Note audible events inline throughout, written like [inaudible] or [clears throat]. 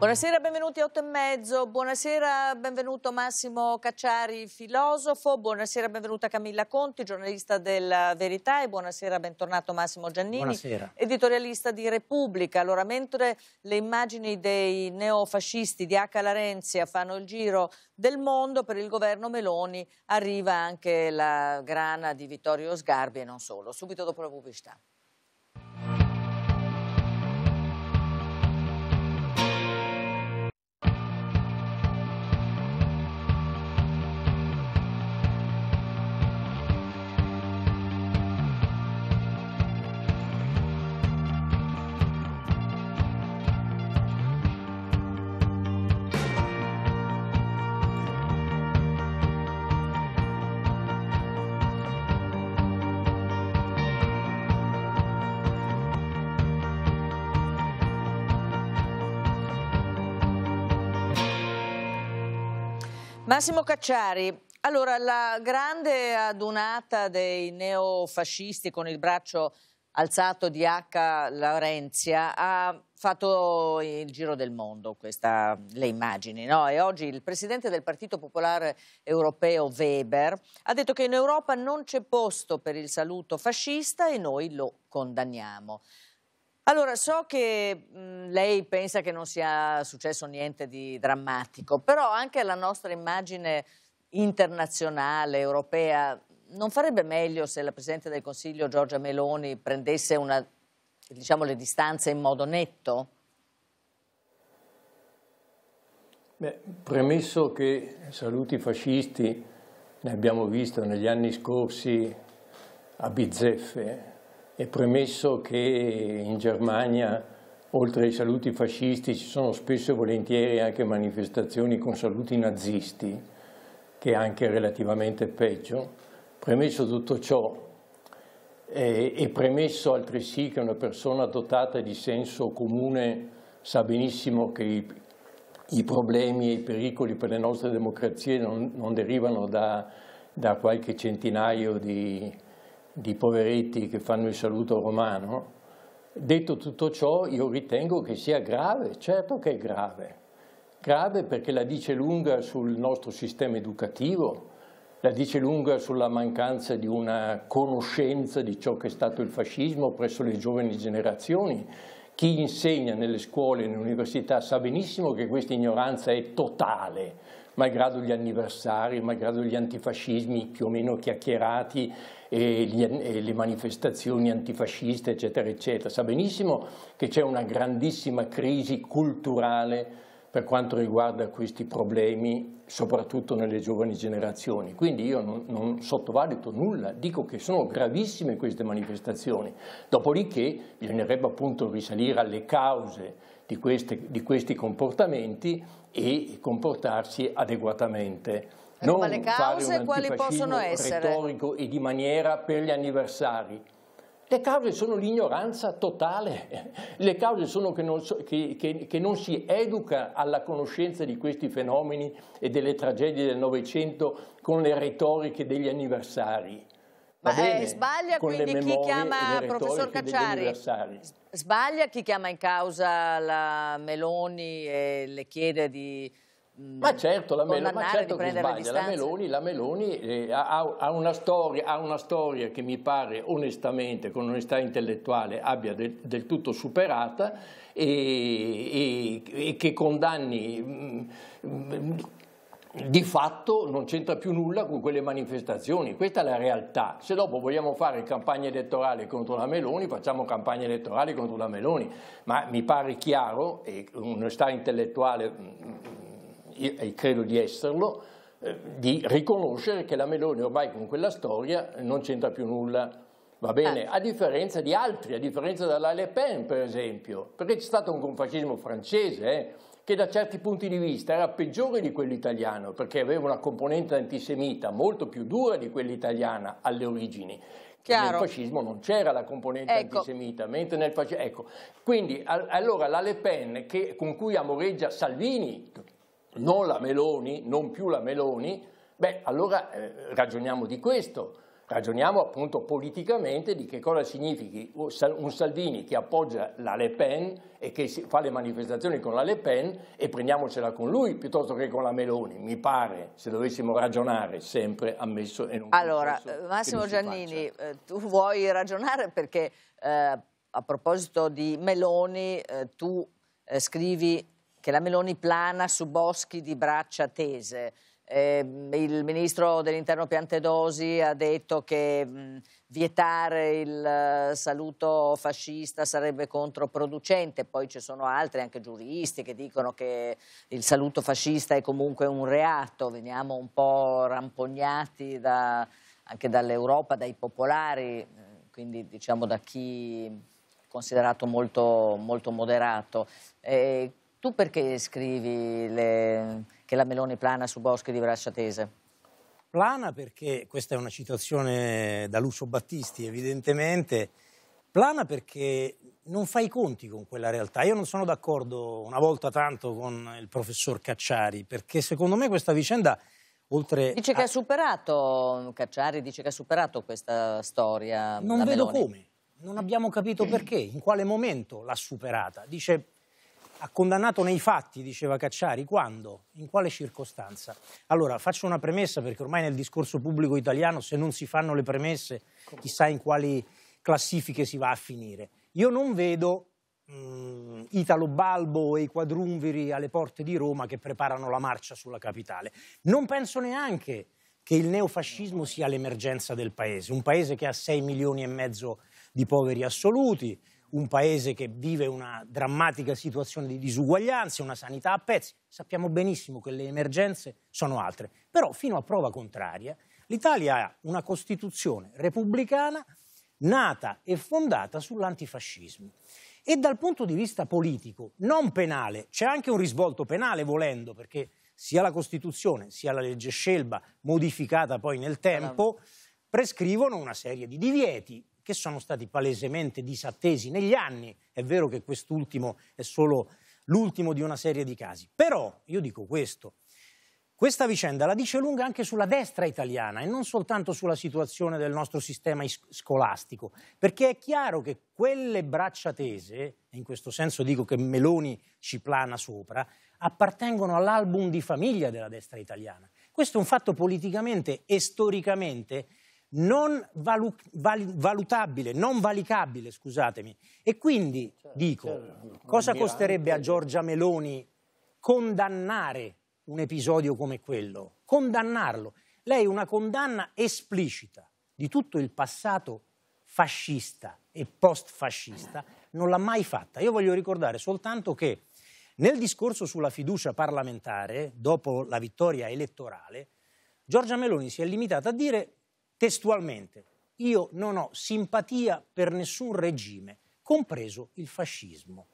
Buonasera, benvenuti a 8 e mezzo, buonasera, benvenuto Massimo Cacciari, filosofo, buonasera, benvenuta Camilla Conti, giornalista della Verità e buonasera, bentornato Massimo Giannini, buonasera. editorialista di Repubblica. Allora, mentre le immagini dei neofascisti di H. Larenzia fanno il giro del mondo, per il governo Meloni arriva anche la grana di Vittorio Sgarbi e non solo. Subito dopo la pubblicità. Massimo Cacciari, allora la grande adunata dei neofascisti con il braccio alzato di H. Laurenzia ha fatto il giro del mondo, questa, le immagini, no? e oggi il presidente del Partito Popolare Europeo Weber ha detto che in Europa non c'è posto per il saluto fascista e noi lo condanniamo. Allora, so che mh, mhmm, lei pensa che non sia successo niente di drammatico, però anche la nostra immagine internazionale, europea, non farebbe meglio se la Presidente del Consiglio Giorgia Meloni prendesse una, diciamo, le distanze in modo netto? Beh, premesso che saluti fascisti ne abbiamo visto negli anni scorsi a bizzeffe, è premesso che in Germania, oltre ai saluti fascisti, ci sono spesso e volentieri anche manifestazioni con saluti nazisti, che è anche relativamente peggio. Premesso tutto ciò, e premesso altresì che una persona dotata di senso comune sa benissimo che i, i problemi e i pericoli per le nostre democrazie non, non derivano da, da qualche centinaio di di poveretti che fanno il saluto romano. Detto tutto ciò, io ritengo che sia grave, certo che è grave. Grave perché la dice lunga sul nostro sistema educativo, la dice lunga sulla mancanza di una conoscenza di ciò che è stato il fascismo presso le giovani generazioni. Chi insegna nelle scuole e nelle università sa benissimo che questa ignoranza è totale malgrado gli anniversari, malgrado gli antifascismi più o meno chiacchierati e, gli, e le manifestazioni antifasciste, eccetera, eccetera. Sa benissimo che c'è una grandissima crisi culturale per quanto riguarda questi problemi, soprattutto nelle giovani generazioni. Quindi io non, non, sottovaluto nulla, dico che sono gravissime queste manifestazioni. Dopodiché bisognerebbe appunto risalire alle cause di, queste, di questi comportamenti e comportarsi adeguatamente. Ecco, non ma le cause quali possono essere? retorico e di maniera per gli anniversari. Le cause sono l'ignoranza totale, [laughs] le cause sono che non, so, che, che, che non, si educa alla conoscenza di questi fenomeni e delle tragedie del Novecento con le retoriche degli anniversari. Ma eh, bene, eh, sbaglia quindi chi chiama, professor Cacciari, sbaglia chi chiama in causa la Meloni e le chiede di mm, ma certo, la, Mel- ma certo che sbaglia. La Meloni, la Meloni eh, ha, ha, una storia, ha, una storia, che mi pare onestamente, con onestà intellettuale, abbia del, del tutto superata e, e, e, che condanni... Mh, mm, mh, mm, di fatto non c'entra più nulla con quelle manifestazioni, questa è la realtà. Se dopo vogliamo fare campagna elettorale contro la Meloni, facciamo campagna elettorale contro la Meloni, ma mi pare chiaro, e onestà intellettuale mm, mm, e credo di esserlo, eh, di riconoscere che la Meloni ormai con quella storia non c'entra più nulla. Va bene, eh. a differenza di altri, a differenza della Le Pen per esempio, perché c'è stato un confascismo francese, eh? che da certi punti di vista era peggiore di quello italiano, perché aveva una componente antisemita molto più dura di quella italiana alle origini. Chiaro. Nel fascismo non c'era la componente ecco. antisemita, mentre nel fascismo... Ecco. Quindi a, allora la Le Pen, che, con cui amoreggia Salvini, non la Meloni, non più la Meloni, beh, allora eh, ragioniamo di questo ragioniamo appunto politicamente di che cosa significhi un Salvini che appoggia la Le Pen e che fa le manifestazioni con la Le Pen e prendiamocela con lui piuttosto che con la Meloni, mi pare, se dovessimo ragionare sempre ammesso eh, e non Allora, Massimo Giannini, eh, tu vuoi ragionare perché eh, a proposito di Meloni eh, tu eh, scrivi che la Meloni plana su boschi di braccia tese. Eh, il ministro dell'interno Piantedosi ha detto che mh, vietare il eh, saluto fascista sarebbe controproducente, poi ci sono altri, anche giuristi, che dicono che il saluto fascista è comunque un reato, veniamo un po' rampognati da, anche dall'Europa, dai popolari, quindi diciamo da chi è considerato molto, molto moderato. Eh, tu perché scrivi le che la Meloni plana su Boschi di braccia tese? Plana perché, questa è una citazione da Lucio Battisti evidentemente, plana perché non fai conti con quella realtà. Io non sono d'accordo una volta tanto con il professor Cacciari, perché secondo me questa vicenda oltre Dice a... che ha superato Cacciari, dice che ha superato questa storia. Non vedo Meloni. come. Non abbiamo capito mm. perché, in quale momento l'ha superata. Dice ha condannato nei fatti, diceva Cacciari, quando? In quale circostanza? Allora, faccio una premessa perché ormai nel discorso pubblico italiano se non si fanno le premesse chissà in quali classifiche si va a finire. Io non vedo mh, mm, Italo Balbo e i quadrumviri alle porte di Roma che preparano la marcia sulla capitale. Non penso neanche che il neofascismo sia l'emergenza del paese, un paese che ha 6 milioni e mezzo di poveri assoluti, un paese che vive una drammatica situazione di disuguaglianze, una sanità a pezzi. Sappiamo benissimo che le emergenze sono altre. Però, fino a prova contraria, l'Italia ha una Costituzione repubblicana nata e fondata sull'antifascismo. E dal punto di vista politico, non penale, c'è anche un risvolto penale volendo, perché sia la Costituzione sia la legge Scelba, modificata poi nel tempo, prescrivono una serie di divieti che sono stati palesemente disattesi negli anni. È vero che quest'ultimo è solo l'ultimo di una serie di casi. Però io dico questo. Questa vicenda la dice lunga anche sulla destra italiana e non soltanto sulla situazione del nostro sistema scolastico, perché è chiaro che quelle braccia tese, e in questo senso dico che Meloni ci plana sopra, appartengono all'album di famiglia della destra italiana. Questo è un fatto politicamente e storicamente non valu- val- valutabile, non valicabile, scusatemi. E quindi certo, dico, certo. cosa costerebbe a Giorgia Meloni condannare un episodio come quello? Condannarlo. Lei una condanna esplicita di tutto il passato fascista e post-fascista non l'ha mai fatta. Io voglio ricordare soltanto che nel discorso sulla fiducia parlamentare, dopo la vittoria elettorale, Giorgia Meloni si è limitata a dire testualmente, io non ho simpatia per nessun regime, compreso il fascismo.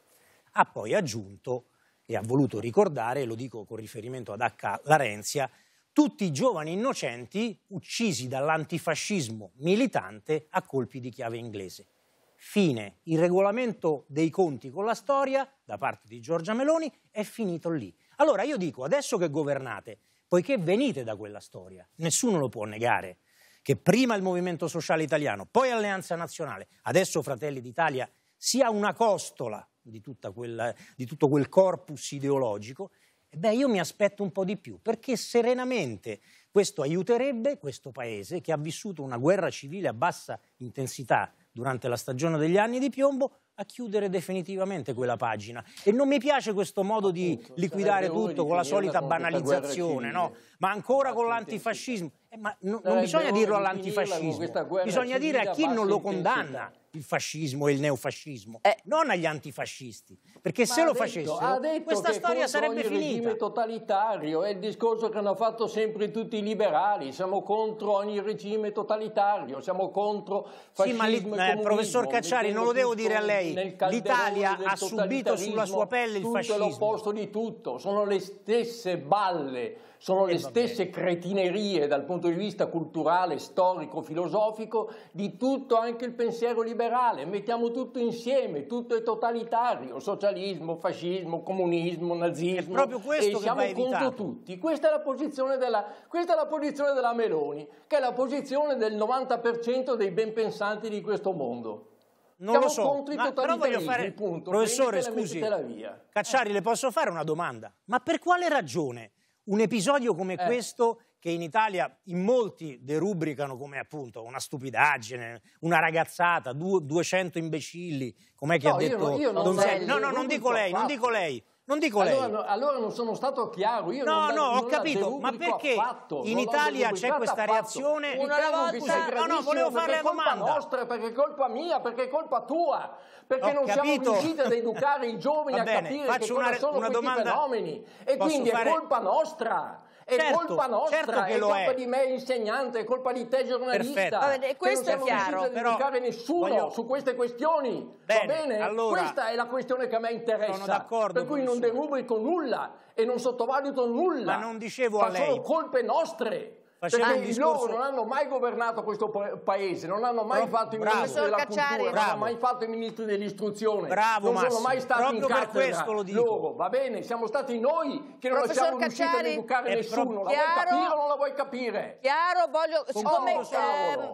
Ha poi aggiunto, e ha voluto ricordare, lo dico con riferimento ad H. Larenzia, tutti i giovani innocenti uccisi dall'antifascismo militante a colpi di chiave inglese. Fine. Il regolamento dei conti con la storia da parte di Giorgia Meloni è finito lì. Allora io dico, adesso che governate, poiché venite da quella storia, nessuno lo può negare, che prima il Movimento Sociale Italiano, poi Alleanza Nazionale, adesso Fratelli d'Italia, sia una costola di, quella, di tutto quel corpus ideologico, eh beh, io mi aspetto un po' di più, perché serenamente questo aiuterebbe questo Paese che ha vissuto una guerra civile a bassa intensità durante la stagione degli anni di piombo, a chiudere definitivamente quella pagina. E non mi piace questo modo di liquidare tutto con la solita banalizzazione, no? ma ancora con l'antifascismo. Eh, ma no, non eh, bisogna dirlo all'antifascismo, bisogna dire a chi non lo condanna il fascismo e il neofascismo, eh. non agli antifascisti, perché ma se lo detto, facessero questa storia sarebbe finita. Il regime totalitario è il discorso che hanno fatto sempre tutti i liberali, siamo contro ogni regime totalitario, siamo contro fascismo Sì, ma eh, professor Cacciari, non lo devo dire a lei, l'Italia ha subito sulla sua pelle il fascismo. Tutto è l'opposto di tutto, sono le stesse balle sono le stesse cretinerie dal punto di vista culturale, storico, filosofico di tutto anche il pensiero liberale. Mettiamo tutto insieme, tutto è totalitario, socialismo, fascismo, comunismo, nazismo. È proprio questo e siamo contro evitato. tutti. Questa è, della, questa è, la posizione della Meloni, che è la posizione del 90% dei ben pensanti di questo mondo. Non siamo lo so, contro i totalitarismi, fare... punto. Professore, Prendetela, scusi, Cacciari, le posso fare una domanda? Ma per quale ragione un episodio come eh. questo che in Italia in molti derubricano come appunto una stupidaggine, una ragazzata, du- 200 imbecilli, com'è che no, ha detto io, io non, lei, no, no, non dico lei, non dico lei, non dico lei. Allora, allora non sono stato chiaro. Io no, non, no, non ho capito. Ma perché affatto, in Italia c'è questa affatto. reazione? Una volta... No, no, volevo fare la domanda. Perché è colpa nostra, perché è colpa mia, perché è colpa tua. Perché ho non capito. siamo riusciti ad educare i giovani Va a bene, capire che una, sono una domanda... fenomeni. E Posso quindi fare... è colpa nostra. È certo, colpa nostra, certo è colpa è. di me insegnante, è colpa di te giornalista. Vabbè, questo non è chiaro, a però non nessuno voglio... su queste questioni. Bene, Va bene? Allora, Questa è la questione che a me interessa. Per cui non derubrico nulla e non sottovaluto nulla. Ma non dicevo Ma a lei. sono colpe nostre. Faceva perché discorso... loro non hanno mai governato questo paese, non hanno mai Però, fatto i bravo. ministri della Cacciari. cultura, bravo. non hanno mai fatto i ministri dell'istruzione, non Massimo. sono mai stati Proprio in carcere loro, va bene, siamo stati noi che non Professor siamo riusciti ad educare nessuno, la vuoi capire o non la vuoi capire? Chiaro, voglio... Come, eh,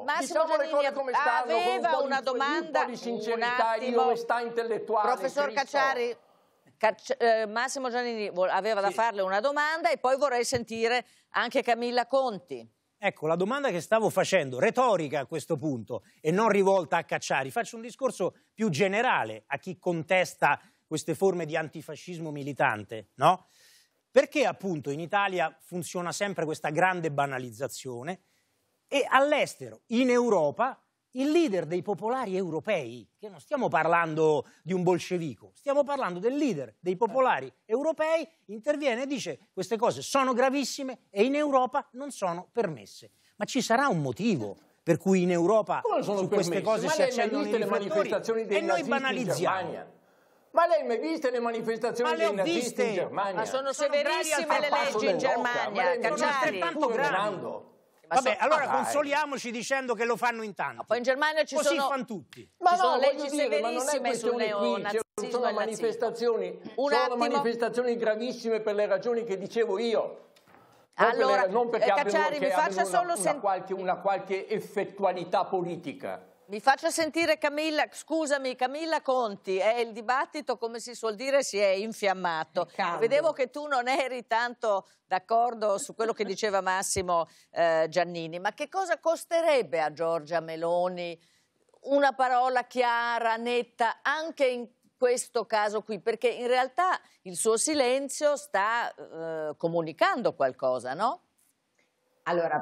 Massimo diciamo Giannini come stanno, aveva un una di, domanda, un po' di sincerità e di onestà intellettuale. Professor Cristo. Cacciari... Carci eh, Massimo Giannini aveva sì. da farle una domanda e poi vorrei sentire anche Camilla Conti. Ecco, la domanda che stavo facendo, retorica a questo punto e non rivolta a Cacciari, faccio un discorso più generale a chi contesta queste forme di antifascismo militante, no? Perché appunto in Italia funziona sempre questa grande banalizzazione e all'estero, in Europa, il leader dei popolari europei, che non stiamo parlando di un bolscevico, stiamo parlando del leader dei popolari europei, interviene e dice queste cose sono gravissime e in Europa non sono permesse. Ma ci sarà un motivo per cui in Europa su queste cose ma si accendono i riflettori e noi banalizziamo. Ma lei mi ha visto le manifestazioni ma le dei nazisti viste. in Germania? Ma sono, sono severissime le leggi in Germania, Cacciari. Ma altrettanto grave. Vabbè, so, allora consoliamoci dicendo che lo fanno in tanti. Ma poi in Germania ci Così sono... fanno tutti. Ma ci no, sono leggi dire, severissime sul neonazismo sono manifestazioni, sono manifestazioni gravissime per le ragioni che dicevo io. Non allora, per le, non perché eh, Cacciari, abbiano, mi faccia solo una, una, qualche, una qualche effettualità politica. Mi faccia sentire Camilla, scusami Camilla Conti, eh, il dibattito come si suol dire si è infiammato. È Vedevo che tu non eri tanto d'accordo su quello che diceva Massimo eh, Giannini, ma che cosa costerebbe a Giorgia Meloni una parola chiara, netta, anche in questo caso qui? Perché in realtà il suo silenzio sta eh, comunicando qualcosa, no? Allora,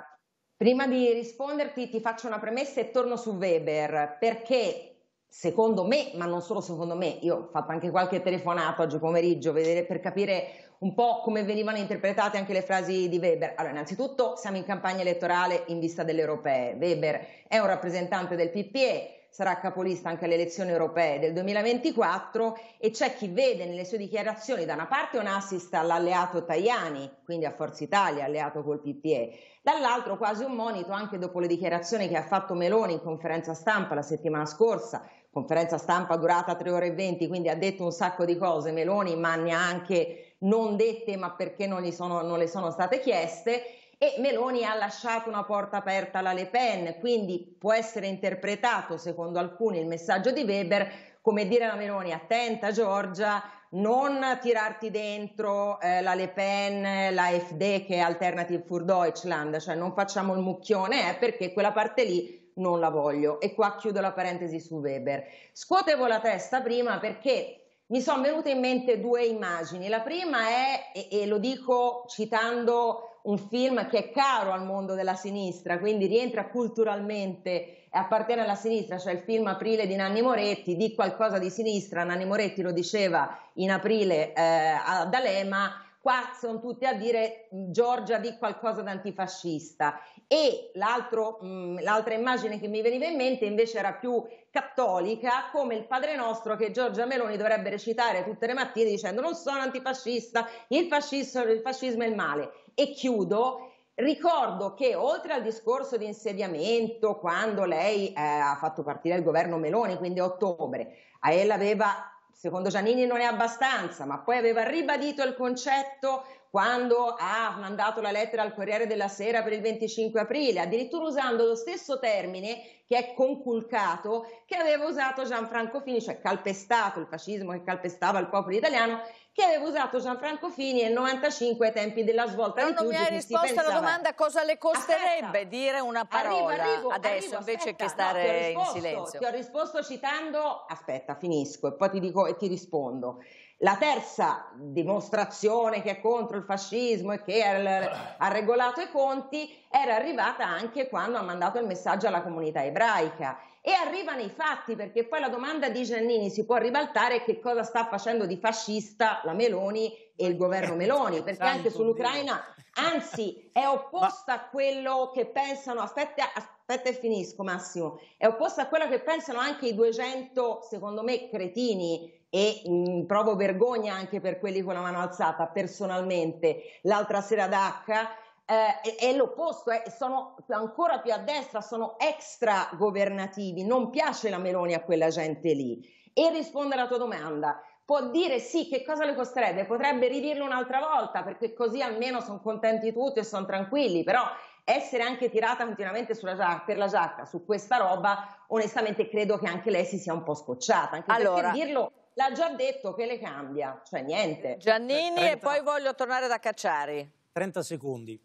Prima di risponderti ti faccio una premessa e torno su Weber perché secondo me, ma non solo secondo me, io ho fatto anche qualche telefonata oggi pomeriggio vedere, per capire un po' come venivano interpretate anche le frasi di Weber. Allora, innanzitutto siamo in campagna elettorale in vista delle europee. Weber è un rappresentante del PPE, sarà capolista anche alle elezioni europee del 2024 e c'è chi vede nelle sue dichiarazioni da una parte un assist all'alleato Tajani, quindi a Forza Italia, alleato col PPE, dall'altro quasi un monito anche dopo le dichiarazioni che ha fatto Meloni in conferenza stampa la settimana scorsa, conferenza stampa durata 3 ore e 20, quindi ha detto un sacco di cose Meloni, ma ne ha anche non dette ma perché non, sono, non le sono state chieste e Meloni ha lasciato una porta aperta alla Le Pen, quindi può essere interpretato secondo alcuni il messaggio di Weber come dire alla Meloni attenta Giorgia non tirarti dentro eh, la Le Pen, la FD che è Alternative für Deutschland, cioè non facciamo il mucchione eh, perché quella parte lì non la voglio e qua chiudo la parentesi su Weber. Scuotevo la testa prima perché mi sono venute in mente due immagini. La prima è, e, e lo dico citando un film che è caro al mondo della sinistra, quindi rientra culturalmente e appartiene alla sinistra, cioè il film Aprile di Nanni Moretti, di qualcosa di sinistra, Nanni Moretti lo diceva in aprile eh, ad Alema qua sono tutti a dire Giorgia di qualcosa d'antifascista e mh, l'altra immagine che mi veniva in mente invece era più cattolica come il Padre Nostro che Giorgia Meloni dovrebbe recitare tutte le mattine dicendo non sono antifascista, il fascismo, il fascismo è il male e chiudo Ricordo che oltre al discorso di insediamento, quando lei eh, ha fatto partire il governo Meloni, quindi a ottobre, eh, a lei l'aveva secondo Giannini non è abbastanza, ma poi aveva ribadito il concetto quando ha mandato la lettera al Corriere della Sera per il 25 aprile, addirittura usando lo stesso termine che è conculcato che aveva usato Gianfranco Fini, cioè calpestato il fascismo che calpestava il popolo italiano che aveva usato Gianfranco Fini nel 95 ai tempi della svolta Però non mi hai risposto alla domanda cosa le costerebbe aspetta, dire una parola arrivo, arrivo, adesso arrivo, invece aspetta, che stare no, risposto, in silenzio. Ti ho risposto citando, aspetta finisco e poi ti dico e ti rispondo. La terza dimostrazione che è contro il fascismo e che ha regolato i conti era arrivata anche quando ha mandato il messaggio alla comunità ebraica e arriva nei fatti, perché poi la domanda di Giannini si può ribaltare che cosa sta facendo di fascista la Meloni e il governo eh, Meloni, eh, perché anche sull'Ucraina, anzi, [laughs] è opposta a quello che pensano, aspetta, aspetta e finisco Massimo, è opposta a quello che pensano anche i 200, secondo me, cretini e mh, mm, provo vergogna anche per quelli con la mano alzata personalmente l'altra sera ad Dacca eh, è, è l'opposto, eh, sono ancora più a destra, sono extra governativi, non piace la Meloni a quella gente lì. E risponde alla tua domanda, può dire sì, che cosa le costerebbe? Potrebbe ridirlo un'altra volta, perché così almeno sono contenti tutti e sono tranquilli, però essere anche tirata continuamente giacca, per la giacca su questa roba, onestamente credo che anche lei si sia un po' scocciata, anche allora, perché dirlo l'ha già detto che le cambia, cioè niente. Giannini 30... e poi voglio tornare da Cacciari. 30 secondi.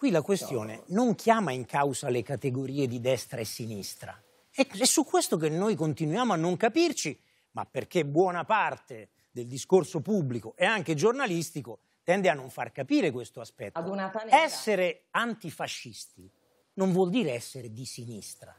Qui la questione non chiama in causa le categorie di destra e sinistra. È su questo che noi continuiamo a non capirci, ma perché buona parte del discorso pubblico e anche giornalistico tende a non far capire questo aspetto. Essere antifascisti non vuol dire essere di sinistra.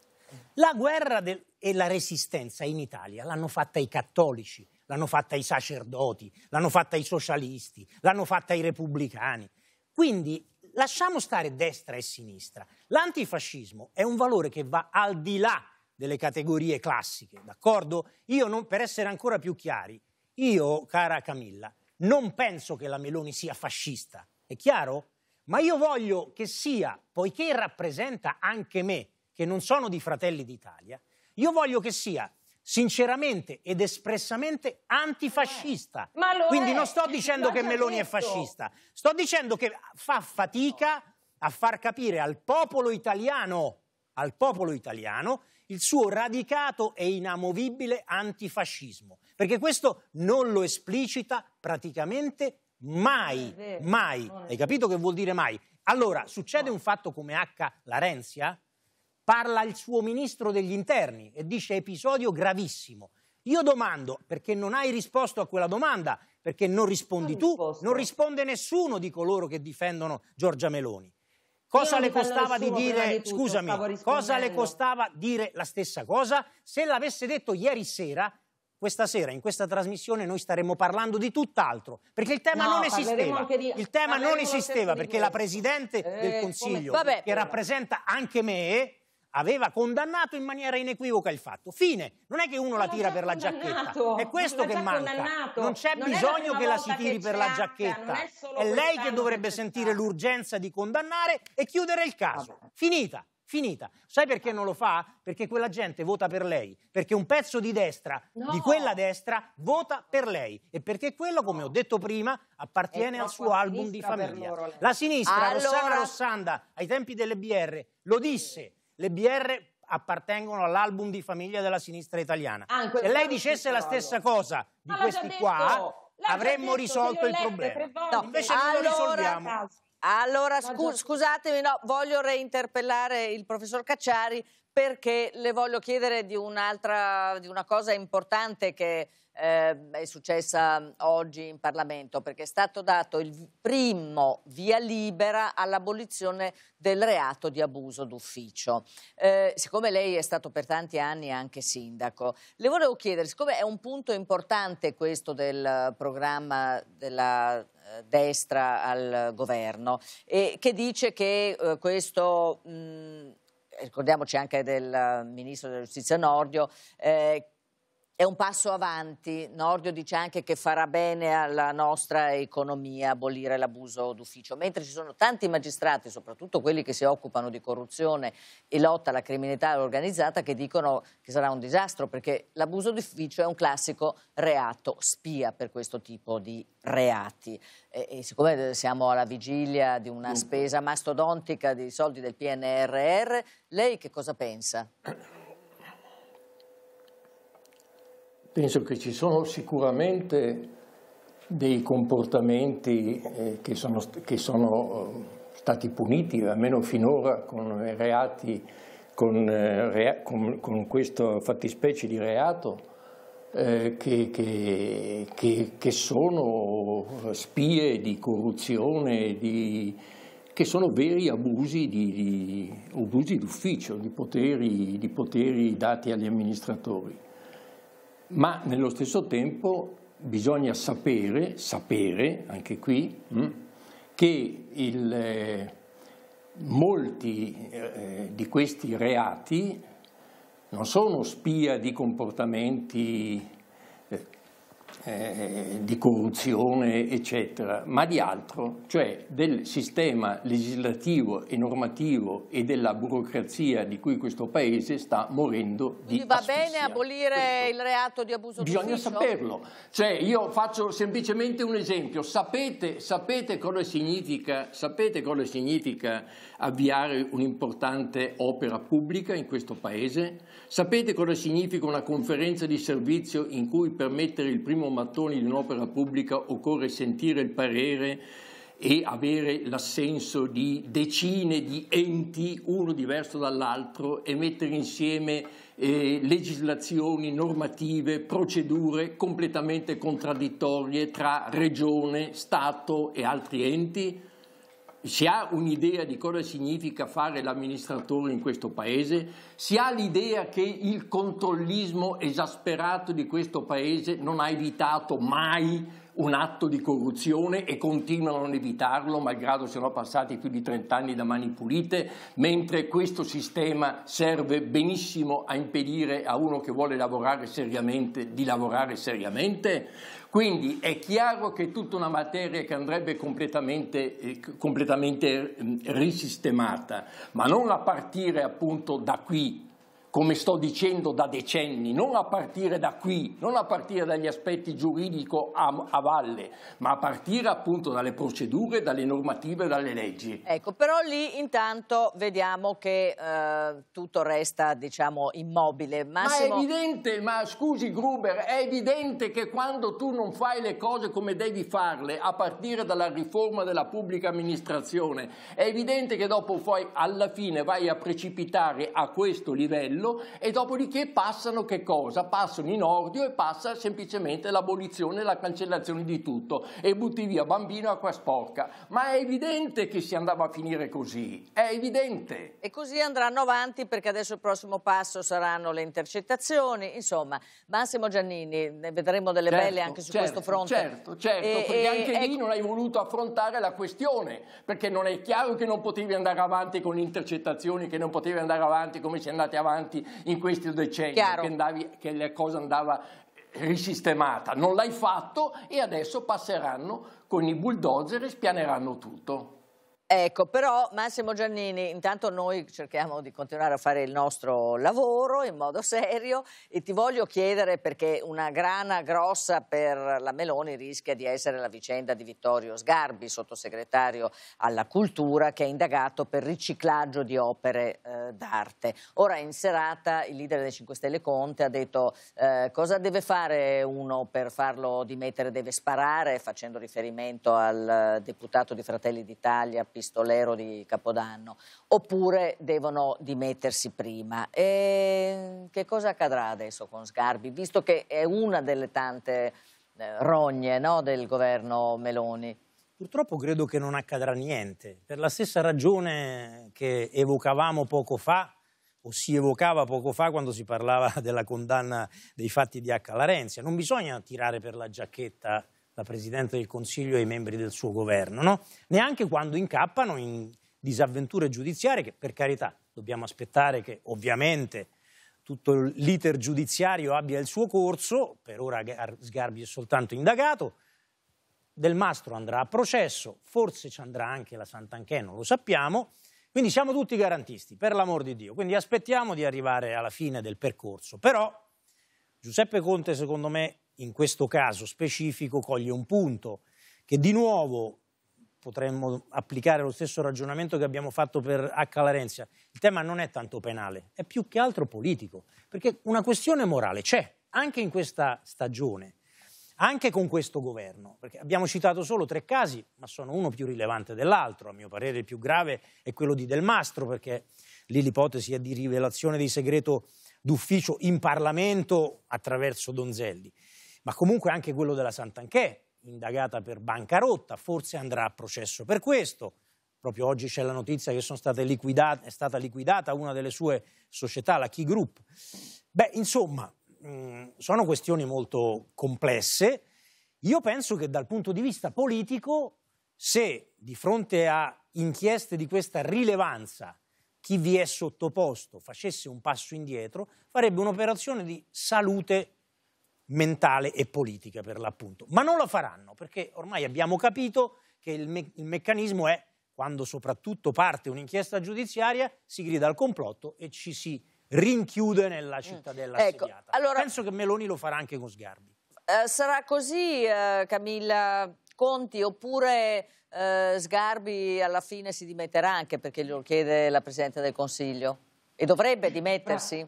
La guerra del... e la resistenza in Italia l'hanno fatta i cattolici, l'hanno fatta i sacerdoti, l'hanno fatta i socialisti, l'hanno fatta i repubblicani. Quindi lasciamo stare destra e sinistra. L'antifascismo è un valore che va al di là delle categorie classiche, d'accordo? Io, non, per essere ancora più chiari, io, cara Camilla, non penso che la Meloni sia fascista, è chiaro? Ma io voglio che sia, poiché rappresenta anche me, che non sono di Fratelli d'Italia, io voglio che sia sinceramente ed espressamente antifascista. Eh, Quindi è. non sto dicendo che Meloni detto. è fascista, sto dicendo che fa fatica a far capire al popolo italiano, al popolo italiano il suo radicato e inamovibile antifascismo, perché questo non lo esplicita praticamente mai, mai. Hai capito che vuol dire mai? Allora, succede un fatto come H. Larenzia? parla il suo ministro degli interni e dice episodio gravissimo. Io domando, perché non hai risposto a quella domanda, perché non rispondi non tu, risposto. non risponde nessuno di coloro che difendono Giorgia Meloni. Cosa le costava di dire, di tutto, scusami, cosa le costava dire la stessa cosa? Se l'avesse detto ieri sera, questa sera in questa trasmissione noi staremmo parlando di tutt'altro, perché il tema no, non esisteva. Di, il tema non esisteva perché la Presidente eh, del Consiglio, vabbè, che però. rappresenta anche me, aveva condannato in maniera inequivoca il fatto. Fine, non è che uno la tira per la giacchetta, è questo che manca. Non c'è non bisogno che la si tiri per la cioè, giacchetta. È, è, lei che dovrebbe sentire l'urgenza di condannare e chiudere il caso. Vabbè. Finita. Finita. Sai perché non lo fa? Perché quella gente vota per lei, perché un pezzo di destra, no. di quella destra, vota per lei e perché quello, come ho detto prima, appartiene al suo album di famiglia. la sinistra, allora... Rossana Rossanda, ai tempi delle BR, lo disse le BR appartengono all'album di famiglia della sinistra italiana. Ah, Se lei dicesse la stessa cosa di questi qua, avremmo risolto il problema. No. Invece allora, non lo risolviamo. Allora scu scusatemi, no, voglio reinterpellare il professor Cacciari perché le voglio chiedere di un'altra, di una cosa importante che eh, è successa mm, oggi in Parlamento, perché è stato dato il primo via libera all'abolizione del reato di abuso d'ufficio. Eh, siccome lei è stato per tanti anni anche sindaco, le volevo chiedere, siccome è un punto importante questo del programma della eh, destra al governo, e che dice che eh, questo... Mh, mm, ricordiamoci anche del ministro della giustizia Nordio, eh, è un passo avanti. Nordio dice anche che farà bene alla nostra economia abolire l'abuso d'ufficio, mentre ci sono tanti magistrati, soprattutto quelli che si occupano di corruzione e lotta alla criminalità organizzata, che dicono che sarà un disastro perché l'abuso d'ufficio è un classico reato spia per questo tipo di reati. E, e siccome siamo alla vigilia di una spesa mastodontica di soldi del PNRR, lei che cosa pensa? [clears throat] penso che ci sono sicuramente dei comportamenti eh, che, sono, che sono, eh, stati puniti, almeno finora, con reati, con, eh, con, con questa fattispecie di reato, eh, che, che, che, che, sono spie di corruzione, di, che sono veri abusi, di, di, abusi d'ufficio, di poteri, di poteri dati agli amministratori ma nello stesso tempo bisogna sapere, sapere anche qui, mm, che il, eh, molti eh, di questi reati non sono spia di comportamenti eh, di corruzione, eccetera, ma di altro, cioè del sistema legislativo e normativo e della burocrazia di cui questo Paese sta morendo di Quindi va asfissia. bene abolire questo. il reato di abuso Bisogna d'ufficio? Bisogna saperlo. Cioè, io faccio semplicemente un esempio. Sapete, sapete, cosa significa, sapete cosa significa avviare un'importante opera pubblica in questo Paese? Sapete cosa significa una conferenza di servizio in cui permettere il primo primo mattone di un'opera pubblica occorre sentire il parere e avere l'assenso di decine di enti, uno diverso dall'altro, e mettere insieme eh, legislazioni, normative, procedure completamente contraddittorie tra regione, Stato e altri enti? si ha un'idea di cosa significa fare l'amministratore in questo paese, si ha l'idea che il controllismo esasperato di questo paese non ha evitato mai un atto di corruzione e continuano a non evitarlo, malgrado siano passati più di 30 anni da mani pulite, mentre questo sistema serve benissimo a impedire a uno che vuole lavorare seriamente di lavorare seriamente. Quindi è chiaro che è tutta una materia che andrebbe completamente, eh, completamente mm, risistemata, ma non a partire appunto da qui, come sto dicendo da decenni, non a partire da qui, non a partire dagli aspetti giuridico a, a, valle, ma a partire appunto dalle procedure, dalle normative, dalle leggi. Ecco, però lì intanto vediamo che eh, tutto resta, diciamo, immobile. Massimo... Ma è evidente, ma scusi Gruber, è evidente che quando tu non fai le cose come devi farle, a partire dalla riforma della pubblica amministrazione, è evidente che dopo poi alla fine vai a precipitare a questo livello quello e dopodiché passano che cosa? Passano in ordine e passa semplicemente l'abolizione e la cancellazione di tutto e butti via bambino acqua sporca. Ma è evidente che si andava a finire così, è evidente. E così andranno avanti perché adesso il prossimo passo saranno le intercettazioni, insomma, Massimo Giannini, ne vedremo delle certo, belle anche su certo, questo fronte. Certo, certo, e, perché e, anche ecco... lì non hai voluto affrontare la questione, perché non è chiaro che non potevi andare avanti con le intercettazioni, che non potevi andare avanti come si è andati avanti avanti in questi decenni, che, andavi, che la cosa andava risistemata. Non l'hai fatto e adesso passeranno con i bulldozer e spianeranno tutto. Ecco, però Massimo Giannini, intanto noi cerchiamo di continuare a fare il nostro lavoro in modo serio e ti voglio chiedere perché una grana grossa per la Meloni rischia di essere la vicenda di Vittorio Sgarbi, sottosegretario alla cultura, che è indagato per riciclaggio di opere eh, d'arte. Ora in serata il leader dei 5 Stelle Conte ha detto eh, cosa deve fare uno per farlo dimettere, deve sparare, facendo riferimento al eh, deputato di Fratelli d'Italia, Pisano pistolero di Capodanno, oppure devono dimettersi prima. E che cosa accadrà adesso con Sgarbi, visto che è una delle tante eh, rogne no, del governo Meloni? Purtroppo credo che non accadrà niente, per la stessa ragione che evocavamo poco fa, o si evocava poco fa quando si parlava [laughs] della condanna dei fatti di H. Larenzia. Non bisogna tirare per la giacchetta la Presidente del Consiglio e i membri del suo governo, no? neanche quando incappano in disavventure giudiziarie che per carità dobbiamo aspettare che ovviamente tutto l'iter giudiziario abbia il suo corso, per ora Sgarbi è soltanto indagato, Del Mastro andrà a processo, forse ci andrà anche la Sant'Anchè, non lo sappiamo, quindi siamo tutti garantisti, per l'amor di Dio, quindi aspettiamo di arrivare alla fine del percorso, però Giuseppe Conte secondo me in questo caso specifico coglie un punto che di nuovo potremmo applicare lo stesso ragionamento che abbiamo fatto per H. Larenzia. Il tema non è tanto penale, è più che altro politico, perché una questione morale c'è anche in questa stagione, anche con questo governo, perché abbiamo citato solo tre casi, ma sono uno più rilevante dell'altro, a mio parere il più grave è quello di Del Mastro, perché lì l'ipotesi è di rivelazione di segreto d'ufficio in Parlamento attraverso Donzelli ma comunque anche quello della Sant'Anchè, indagata per bancarotta, forse andrà a processo per questo. Proprio oggi c'è la notizia che liquidate, è stata liquidata una delle sue società, la Key Group. Beh, insomma, mm, sono questioni molto complesse. Io penso che dal punto di vista politico, se di fronte a inchieste di questa rilevanza chi vi è sottoposto facesse un passo indietro, farebbe un'operazione di salute mentale e politica per l'appunto. Ma non lo faranno perché ormai abbiamo capito che il, me il meccanismo è quando soprattutto parte un'inchiesta giudiziaria si grida al complotto e ci si rinchiude nella mm. cittadella mm. ecco, allora, Penso che Meloni lo farà anche con Sgarbi. Eh, sarà così eh, Camilla Conti oppure eh, Sgarbi alla fine si dimetterà anche perché glielo chiede la Presidente del Consiglio e dovrebbe dimettersi? Ah.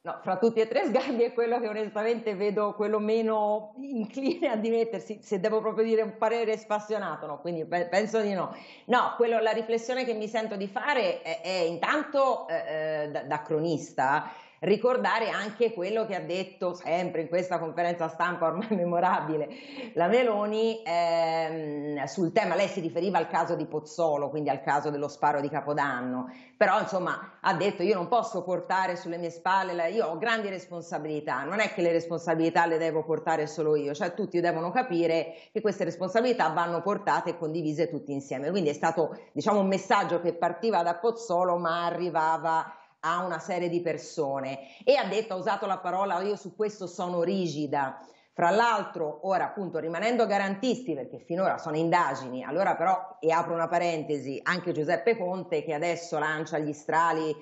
No, fra tutti e tre Sgarbi è quello che onestamente vedo quello meno incline a dimettersi, se devo proprio dire un parere spassionato, no, quindi penso di no. No, quello, la riflessione che mi sento di fare è, è intanto eh, eh da, da, cronista, ricordare anche quello che ha detto sempre in questa conferenza stampa ormai [laughs] memorabile la Meloni ehm, sul tema, lei si riferiva al caso di Pozzolo, quindi al caso dello sparo di Capodanno, però insomma ha detto io non posso portare sulle mie spalle, la, io ho grandi responsabilità, non è che le responsabilità le devo portare solo io, cioè tutti devono capire che queste responsabilità vanno portate e condivise tutti insieme, quindi è stato diciamo un messaggio che partiva da Pozzolo ma arrivava a una serie di persone e ha detto, ha usato la parola oh, io su questo sono rigida. Fra l'altro, ora appunto rimanendo garantisti, perché finora sono indagini, allora però, e apro una parentesi, anche Giuseppe Conte che adesso lancia gli strali,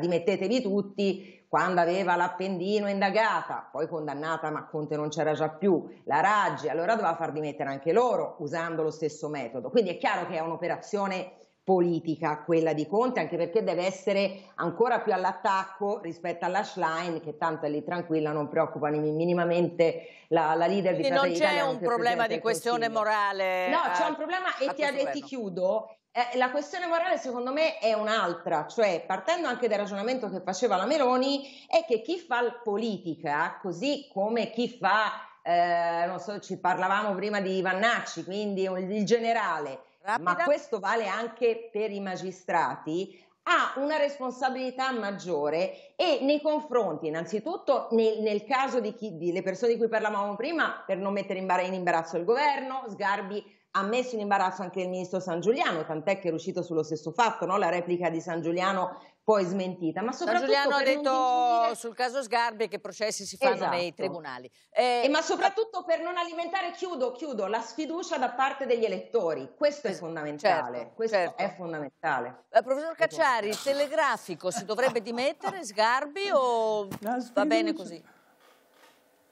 dimettetevi tutti, quando aveva l'appendino indagata, poi condannata, ma Conte non c'era già più, la Raggi, allora doveva far dimettere anche loro usando lo stesso metodo. Quindi è chiaro che è un'operazione politica quella di Conte, anche perché deve essere ancora più all'attacco rispetto alla Schlein, che tanto è lì tranquilla, non preoccupa minimamente la, la leader Quindi di Fratelli d'Italia. non c'è un problema di questione morale. No, c'è un problema e ti, e ti chiudo, eh, la questione morale secondo me è un'altra, cioè partendo anche dal ragionamento che faceva la Meloni, è che chi fa politica, così come chi fa, eh, non so, ci parlavamo prima di Vannacci, quindi il generale, Rapida. ma questo vale anche per i magistrati, ha una responsabilità maggiore e nei confronti, innanzitutto nel, nel caso delle persone di cui parlavamo prima, per non mettere in, bar- in imbarazzo il governo, Sgarbi ha messo in imbarazzo anche il ministro San Giuliano, tant'è che è uscito sullo stesso fatto, no? la replica di San Giuliano poi smentita, ma soprattutto... San Giuliano ha detto dire... sul caso Sgarbi che processi si fanno esatto. nei tribunali. Eh, e ma eh, soprattutto per non alimentare, chiudo, chiudo, la sfiducia da parte degli elettori. Questo è fondamentale. Certo, questo certo. è fondamentale. Eh, professor Cacciari, il telegrafico si dovrebbe dimettere [laughs] Sgarbi o va bene così?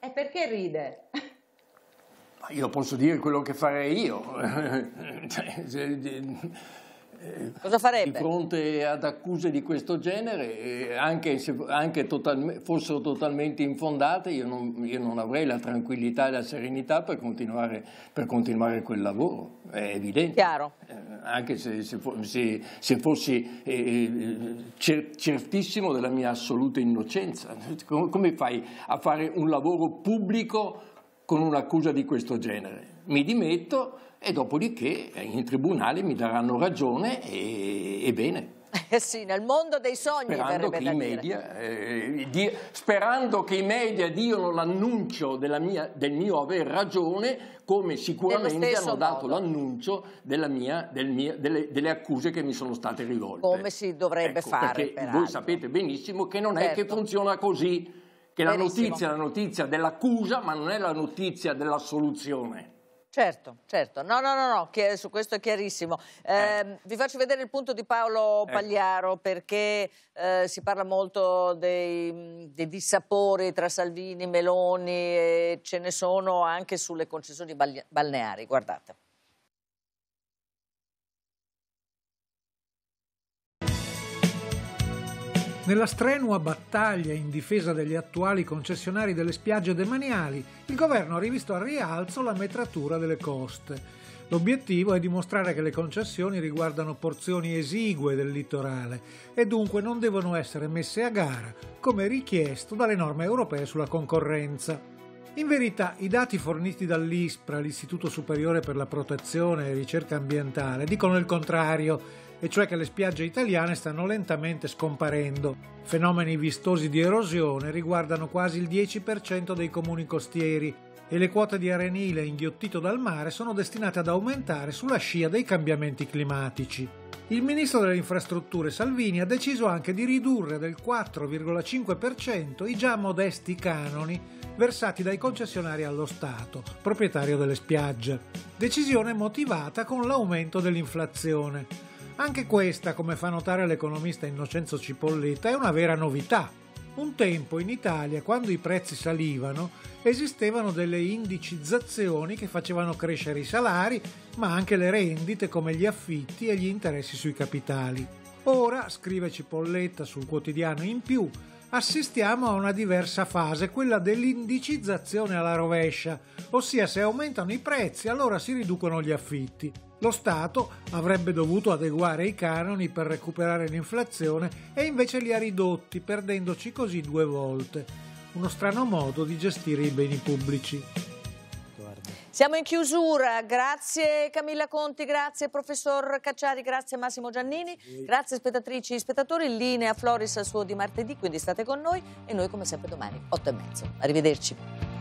E perché ride? Io posso dire quello che farei io. [laughs] Cioè, eh, Cosa farebbe? Di fronte ad accuse di questo genere, eh, anche se anche total, fossero totalmente infondate, io non, io non, avrei la tranquillità e la serenità per continuare, per continuare quel lavoro, è evidente. Chiaro. Eh, anche se, se, se, se fossi eh, eh, cer, certissimo della mia assoluta innocenza. [laughs] Come fai a fare un lavoro pubblico con un'accusa di questo genere? Mi dimetto e dopodiché eh, in tribunale mi daranno ragione e, e bene. [laughs] Eh sì, nel mondo dei sogni sperando che, i media, eh, di, sperando che i media diano l'annuncio del mio aver ragione come sicuramente hanno dato l'annuncio delle, delle, accuse che mi sono state rivolte come si dovrebbe ecco, fare perché peraltro. voi sapete benissimo che non certo. è che certo. funziona così che Benissimo. la notizia è la notizia dell'accusa ma non è la notizia dell'assoluzione Certo, certo. No, no, no, no. su questo è chiarissimo. Ehm, eh, Vi faccio vedere il punto di Paolo ecco. Pagliaro perché eh, si parla molto dei, dei, dissapori tra Salvini, Meloni e ce ne sono anche sulle concessioni balneari. Guardate. Nella strenua battaglia in difesa degli attuali concessionari delle spiagge demaniali, il governo ha rivisto al rialzo la metratura delle coste. L'obiettivo è dimostrare che le concessioni riguardano porzioni esigue del litorale e dunque non devono essere messe a gara, come richiesto dalle norme europee sulla concorrenza. In verità, i dati forniti dall'ISPRA, l'Istituto Superiore per la Protezione e Ricerca Ambientale, dicono il contrario e cioè che le spiagge italiane stanno lentamente scomparendo. Fenomeni vistosi di erosione riguardano quasi il 10% dei comuni costieri e le quote di arenile inghiottito dal mare sono destinate ad aumentare sulla scia dei cambiamenti climatici. Il ministro delle infrastrutture Salvini ha deciso anche di ridurre del 4,5% i già modesti canoni versati dai concessionari allo Stato, proprietario delle spiagge. Decisione motivata con l'aumento dell'inflazione. Anche questa, come fa notare l'economista Innocenzo Cipolletta, è una vera novità. Un tempo in Italia, quando i prezzi salivano, esistevano delle indicizzazioni che facevano crescere i salari, ma anche le rendite come gli affitti e gli interessi sui capitali. Ora, scrive Cipolletta sul quotidiano in più, assistiamo a una diversa fase, quella dell'indicizzazione alla rovescia, ossia se aumentano i prezzi allora si riducono gli affitti. Lo Stato avrebbe dovuto adeguare i canoni per recuperare l'inflazione e invece li ha ridotti, perdendoci così due volte. Uno strano modo di gestire i beni pubblici. Siamo in chiusura, grazie Camilla Conti, grazie professor Cacciari, grazie Massimo Giannini, grazie spettatrici e spettatori, linea Floris al suo di martedì, quindi state con noi e noi come sempre domani 8 e mezzo. Arrivederci.